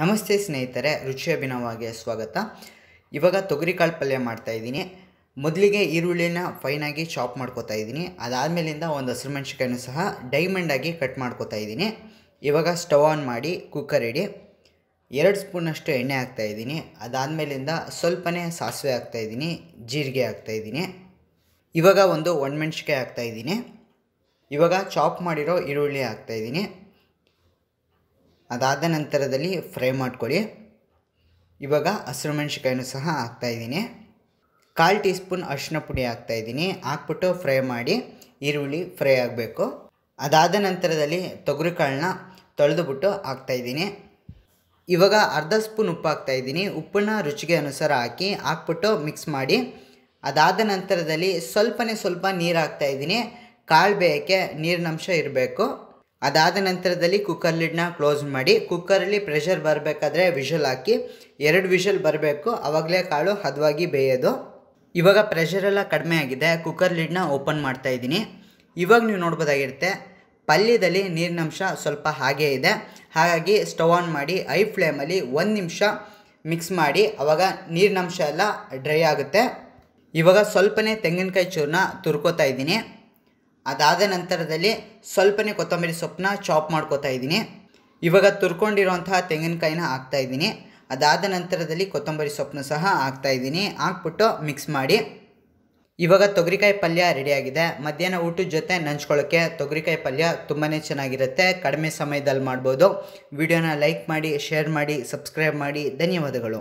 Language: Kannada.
ನಮಸ್ತೆ ಸ್ನೇಹಿತರೆ ರುಚಿ ಅಭಿನವಾಗಿ ಸ್ವಾಗತ ಇವಾಗ ಕಾಳು ಪಲ್ಯ ಮಾಡ್ತಾ ಇದ್ದೀನಿ ಮೊದಲಿಗೆ ಈರುಳ್ಳಿನ ಫೈನಾಗಿ ಚಾಪ್ ಮಾಡ್ಕೋತಾ ಇದ್ದೀನಿ ಅದಾದಮೇಲಿಂದ ಒಂದು ಹಸಿರು ಮೆಣಸಿಕಾಯನ್ನು ಸಹ ಡೈಮಂಡಾಗಿ ಕಟ್ ಮಾಡ್ಕೋತಾ ಇದ್ದೀನಿ ಇವಾಗ ಸ್ಟವ್ ಆನ್ ಮಾಡಿ ಕುಕ್ಕರ್ ಇಡಿ ಎರಡು ಸ್ಪೂನಷ್ಟು ಎಣ್ಣೆ ಹಾಕ್ತಾ ಇದ್ದೀನಿ ಅದಾದಮೇಲಿಂದ ಸ್ವಲ್ಪನೇ ಸಾಸಿವೆ ಹಾಕ್ತಾ ಇದ್ದೀನಿ ಜೀರಿಗೆ ಹಾಕ್ತಾ ಇದ್ದೀನಿ ಇವಾಗ ಒಂದು ಒಣಮೆಣ್ಸಿಕಾಯಿ ಹಾಕ್ತಾ ಇದ್ದೀನಿ ಇವಾಗ ಚಾಪ್ ಮಾಡಿರೋ ಈರುಳ್ಳಿ ಹಾಕ್ತಾ ಇದ್ದೀನಿ ಅದಾದ ನಂತರದಲ್ಲಿ ಫ್ರೈ ಮಾಡ್ಕೊಳ್ಳಿ ಇವಾಗ ಹಸಿರು ಮೆಣಸಿಕಾಯನ್ನು ಸಹ ಹಾಕ್ತಾಯಿದ್ದೀನಿ ಕಾಲು ಟೀ ಸ್ಪೂನ್ ಅರಿಶಿನ ಪುಡಿ ಹಾಕ್ತಾಯಿದ್ದೀನಿ ಹಾಕ್ಬಿಟ್ಟು ಫ್ರೈ ಮಾಡಿ ಈರುಳ್ಳಿ ಫ್ರೈ ಆಗಬೇಕು ಅದಾದ ನಂತರದಲ್ಲಿ ತೊಗರಿ ಕಾಳನ್ನ ತೊಳೆದುಬಿಟ್ಟು ಹಾಕ್ತಾಯಿದ್ದೀನಿ ಇವಾಗ ಅರ್ಧ ಸ್ಪೂನ್ ಉಪ್ಪು ಹಾಕ್ತಾಯಿದ್ದೀನಿ ಉಪ್ಪನ್ನ ರುಚಿಗೆ ಅನುಸಾರ ಹಾಕಿ ಹಾಕ್ಬಿಟ್ಟು ಮಿಕ್ಸ್ ಮಾಡಿ ಅದಾದ ನಂತರದಲ್ಲಿ ಸ್ವಲ್ಪನೇ ಸ್ವಲ್ಪ ನೀರು ಹಾಕ್ತಾಯಿದ್ದೀನಿ ಕಾಳು ಬೇಯಕ್ಕೆ ನೀರಿನಂಶ ಇರಬೇಕು ಅದಾದ ನಂತರದಲ್ಲಿ ಕುಕ್ಕರ್ ಲಿಡ್ನ ಕ್ಲೋಸ್ ಮಾಡಿ ಕುಕ್ಕರಲ್ಲಿ ಪ್ರೆಷರ್ ಬರಬೇಕಾದ್ರೆ ವಿಷಲ್ ಹಾಕಿ ಎರಡು ವಿಷಲ್ ಬರಬೇಕು ಅವಾಗಲೇ ಕಾಳು ಹದವಾಗಿ ಬೇಯೋದು ಇವಾಗ ಪ್ರೆಷರೆಲ್ಲ ಕಡಿಮೆ ಆಗಿದೆ ಕುಕ್ಕರ್ ಲಿಡ್ನ ಓಪನ್ ಮಾಡ್ತಾ ಇದ್ದೀನಿ ಇವಾಗ ನೀವು ನೋಡ್ಬೋದಾಗಿರುತ್ತೆ ಪಲ್ಯದಲ್ಲಿ ನೀರಿನಂಶ ಸ್ವಲ್ಪ ಹಾಗೇ ಇದೆ ಹಾಗಾಗಿ ಸ್ಟವ್ ಆನ್ ಮಾಡಿ ಐ ಫ್ಲೇಮಲ್ಲಿ ಒಂದು ನಿಮಿಷ ಮಿಕ್ಸ್ ಮಾಡಿ ಅವಾಗ ನೀರಿನಂಶ ಎಲ್ಲ ಡ್ರೈ ಆಗುತ್ತೆ ಇವಾಗ ಸ್ವಲ್ಪನೇ ತೆಂಗಿನಕಾಯಿ ಚೂರನ್ನ ತುರ್ಕೋತಾ ಇದ್ದೀನಿ ಅದಾದ ನಂತರದಲ್ಲಿ ಸ್ವಲ್ಪನೇ ಕೊತ್ತಂಬರಿ ಸೊಪ್ಪನ್ನ ಚಾಪ್ ಮಾಡ್ಕೋತಾ ಇದ್ದೀನಿ ಇವಾಗ ತುರ್ಕೊಂಡಿರುವಂತಹ ತೆಂಗಿನಕಾಯಿನ ಹಾಕ್ತಾ ಇದ್ದೀನಿ ಅದಾದ ನಂತರದಲ್ಲಿ ಕೊತ್ತಂಬರಿ ಸೊಪ್ಪನ್ನು ಸಹ ಹಾಕ್ತಾ ಇದ್ದೀನಿ ಹಾಕ್ಬಿಟ್ಟು ಮಿಕ್ಸ್ ಮಾಡಿ ಇವಾಗ ತೊಗರಿಕಾಯಿ ಪಲ್ಯ ರೆಡಿಯಾಗಿದೆ ಮಧ್ಯಾಹ್ನ ಊಟದ ಜೊತೆ ನಂಚ್ಕೊಳ್ಳೋಕ್ಕೆ ತೊಗರಿಕಾಯಿ ಪಲ್ಯ ತುಂಬಾ ಚೆನ್ನಾಗಿರುತ್ತೆ ಕಡಿಮೆ ಸಮಯದಲ್ಲಿ ಮಾಡ್ಬೋದು ವಿಡಿಯೋನ ಲೈಕ್ ಮಾಡಿ ಶೇರ್ ಮಾಡಿ ಸಬ್ಸ್ಕ್ರೈಬ್ ಮಾಡಿ ಧನ್ಯವಾದಗಳು